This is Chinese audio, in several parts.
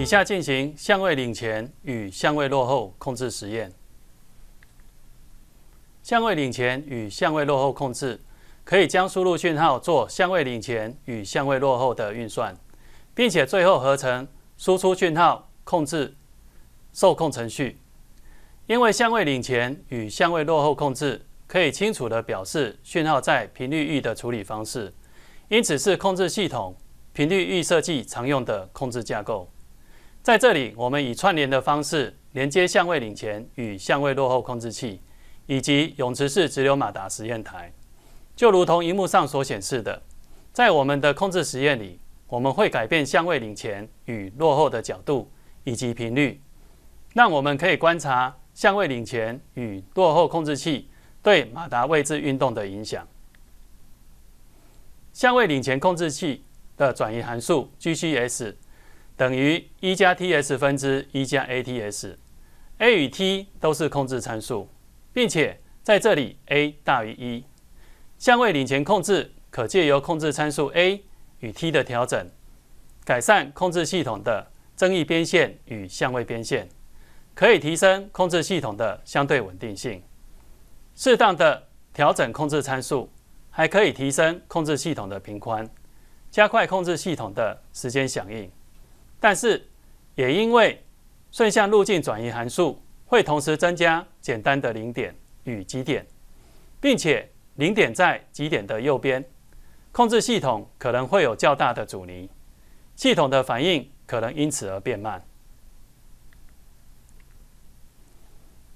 以下进行相位领前与相位落后控制实验。相位领前与相位落后控制可以将输入讯号做相位领前与相位落后的运算，并且最后合成输出讯号控制受控程序。因为相位领前与相位落后控制可以清楚地表示讯号在频率域的处理方式，因此是控制系统频率域设计常用的控制架构。在这里，我们以串联的方式连接相位领前与相位落后控制器，以及泳池式直流马达实验台，就如同荧幕上所显示的。在我们的控制实验里，我们会改变相位领前与落后的角度以及频率，让我们可以观察相位领前与落后控制器对马达位置运动的影响。相位领前控制器的转移函数 G(s) c。等于一加 t s 分之一加 a t s，a 与 t 都是控制参数，并且在这里 a 大于一。相位领前控制可借由控制参数 a 与 t 的调整，改善控制系统的增益边线与相位边线，可以提升控制系统的相对稳定性。适当的调整控制参数，还可以提升控制系统的频宽，加快控制系统的时间响应。但是，也因为顺向路径转移函数会同时增加简单的零点与极点，并且零点在极点的右边，控制系统可能会有较大的阻尼，系统的反应可能因此而变慢。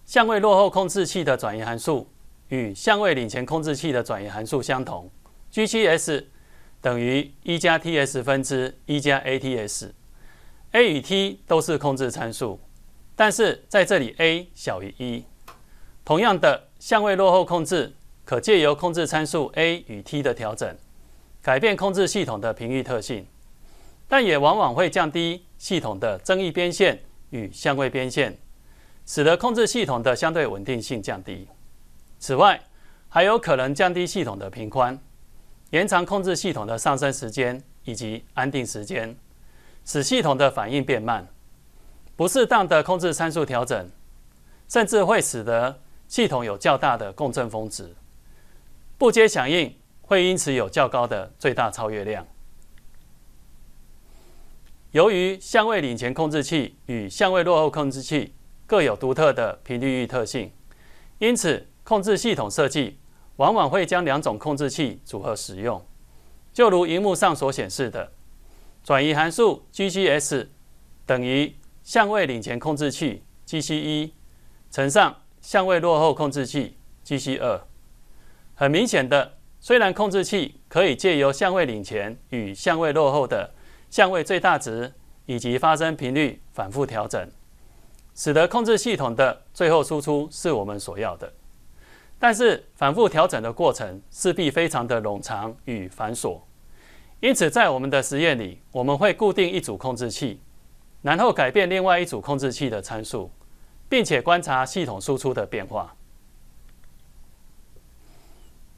相位落后控制器的转移函数与相位领先控制器的转移函数相同，G 七 s 等于一加 ts 分之一加 ats。A 与 T 都是控制参数，但是在这里 A 小于一。同样的，相位落后控制可借由控制参数 A 与 T 的调整，改变控制系统的频域特性，但也往往会降低系统的增益边线与相位边线，使得控制系统的相对稳定性降低。此外，还有可能降低系统的频宽，延长控制系统的上升时间以及安定时间。使系统的反应变慢，不适当的控制参数调整，甚至会使得系统有较大的共振峰值，不接响应会因此有较高的最大超越量。由于相位领前控制器与相位落后控制器各有独特的频率域特性，因此控制系统设计往往会将两种控制器组合使用，就如荧幕上所显示的。转移函数 GCS 等于相位领前控制器 g c 一乘上相位落后控制器 g c 二。2很明显的，虽然控制器可以借由相位领前与相位落后的相位最大值以及发生频率反复调整，使得控制系统的最后输出是我们所要的，但是反复调整的过程势必非常的冗长与繁琐。因此，在我们的实验里，我们会固定一组控制器，然后改变另外一组控制器的参数，并且观察系统输出的变化。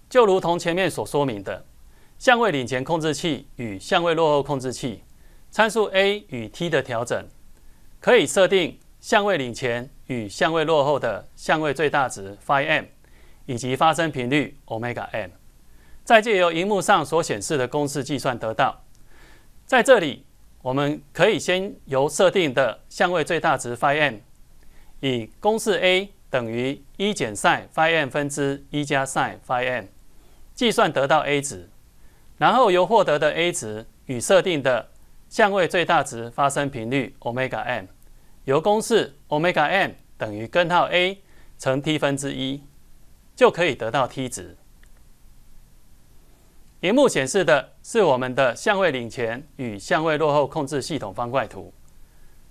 就如同前面所说明的，相位领前控制器与相位落后控制器参数 a 与 t 的调整，可以设定相位领前与相位落后的相位最大值 phi m 以及发生频率 ωm。再借由荧幕上所显示的公式计算得到，在这里我们可以先由设定的相位最大值 phi n，以公式 a 等于一减 s i n phi n 分之一加 s i n phi n，计算得到 a 值，然后由获得的 a 值与设定的相位最大值发生频率 o m e g a 由公式 o m 等于根号 a 乘 t 分之一，就可以得到 t 值。屏幕显示的是我们的相位领前与相位落后控制系统方块图。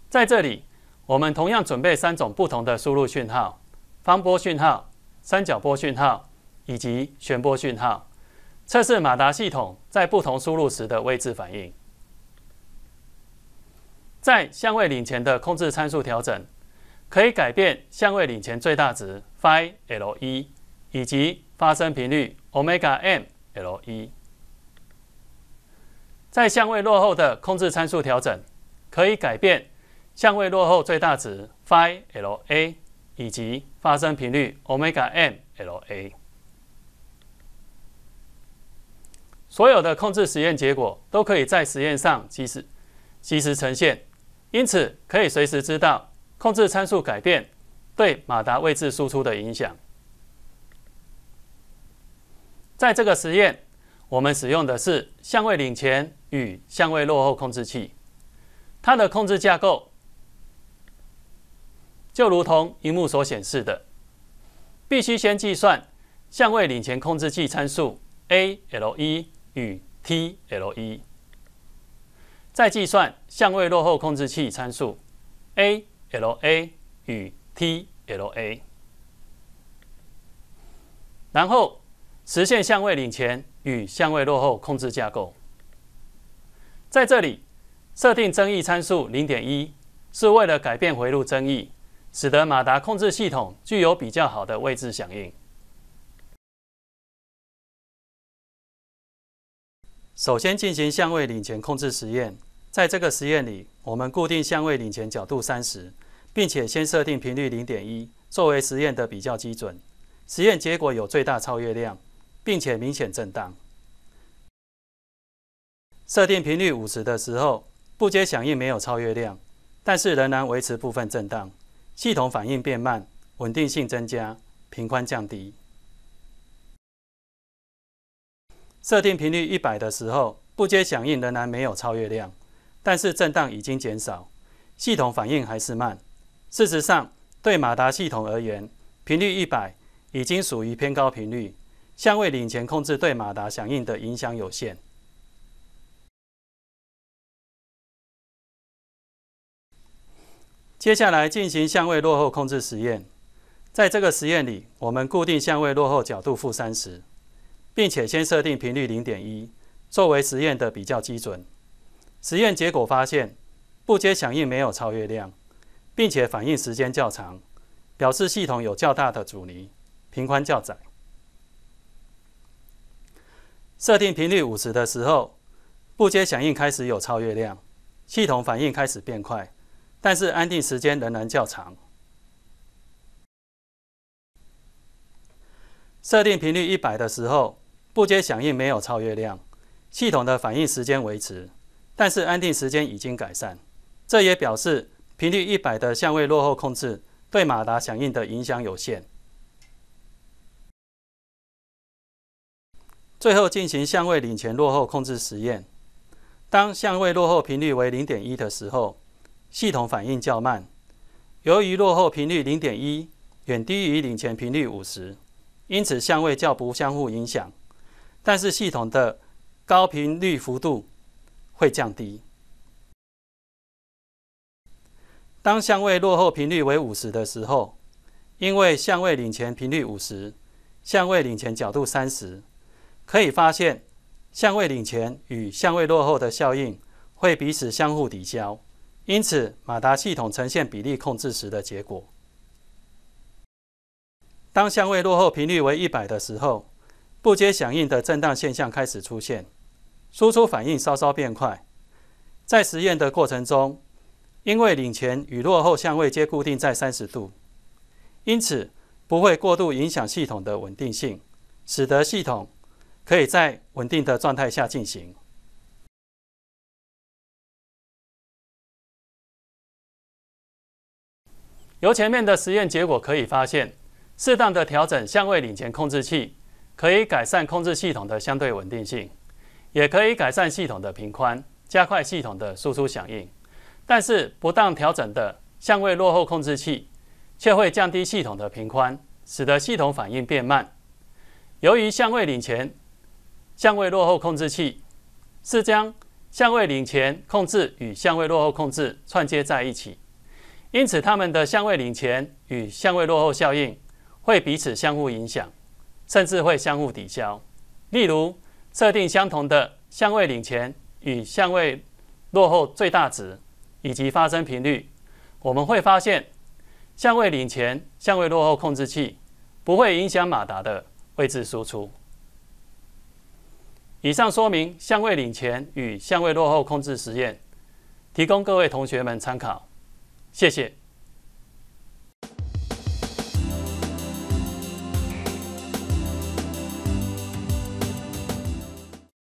在这里，我们同样准备三种不同的输入讯号：方波讯号、三角波讯号以及旋波讯号，测试马达系统在不同输入时的位置反应。在相位领前的控制参数调整，可以改变相位领前最大值 phi l 一以及发生频率 omega m L 一，在相位落后的控制参数调整，可以改变相位落后最大值 Phi l a 以及发生频率 o m l a 所有的控制实验结果都可以在实验上及时、及时呈现，因此可以随时知道控制参数改变对马达位置输出的影响。在这个实验，我们使用的是相位领前与相位落后控制器。它的控制架构就如同荧幕所显示的，必须先计算相位领前控制器参数 A L 一与 T L E，再计算相位落后控制器参数 A L A 与 T L A，然后。实现相位领先与相位落后控制架构。在这里，设定增益参数零点一，是为了改变回路增益，使得马达控制系统具有比较好的位置响应。首先进行相位领先控制实验。在这个实验里，我们固定相位领先角度三十，并且先设定频率零点一作为实验的比较基准。实验结果有最大超越量。并且明显震荡。设定频率五十的时候，不接响应没有超越量，但是仍然维持部分震荡。系统反应变慢，稳定性增加，频宽降低。设定频率一百的时候，不接响应仍然没有超越量，但是震荡已经减少。系统反应还是慢。事实上，对马达系统而言，频率一百已经属于偏高频率。相位领前控制对马达响应的影响有限。接下来进行相位落后控制实验。在这个实验里，我们固定相位落后角度负三十，并且先设定频率零点一作为实验的比较基准。实验结果发现，不接响应没有超越量，并且反应时间较长，表示系统有较大的阻尼，频宽较窄。设定频率五十的时候，不接响应开始有超越量，系统反应开始变快，但是安定时间仍然较长。设定频率一百的时候，不接响应没有超越量，系统的反应时间维持，但是安定时间已经改善。这也表示频率一百的相位落后控制对马达响应的影响有限。最后进行相位领前落后控制实验。当相位落后频率为零点一的时候，系统反应较慢。由于落后频率零点一远低于领前频率五十，因此相位较不相互影响。但是系统的高频率幅度会降低。当相位落后频率为五十的时候，因为相位领前频率五十，相位领前角度三十。可以发现，相位领前与相位落后的效应会彼此相互抵消，因此马达系统呈现比例控制时的结果。当相位落后频率为一百的时候，不接响应的震荡现象开始出现，输出反应稍稍变快。在实验的过程中，因为领前与落后相位皆固定在三十度，因此不会过度影响系统的稳定性，使得系统。可以在稳定的状态下进行。由前面的实验结果可以发现，适当的调整相位领前控制器，可以改善控制系统的相对稳定性，也可以改善系统的频宽，加快系统的输出响应。但是，不当调整的相位落后控制器，却会降低系统的频宽，使得系统反应变慢。由于相位领前相位落后控制器是将相位领前控制与相位落后控制串接在一起，因此它们的相位领前与相位落后效应会彼此相互影响，甚至会相互抵消。例如设定相同的相位领前与相位落后最大值以及发生频率，我们会发现相位领前相位落后控制器不会影响马达的位置输出。以上说明相位领前与相位落后控制实验，提供各位同学们参考，谢谢。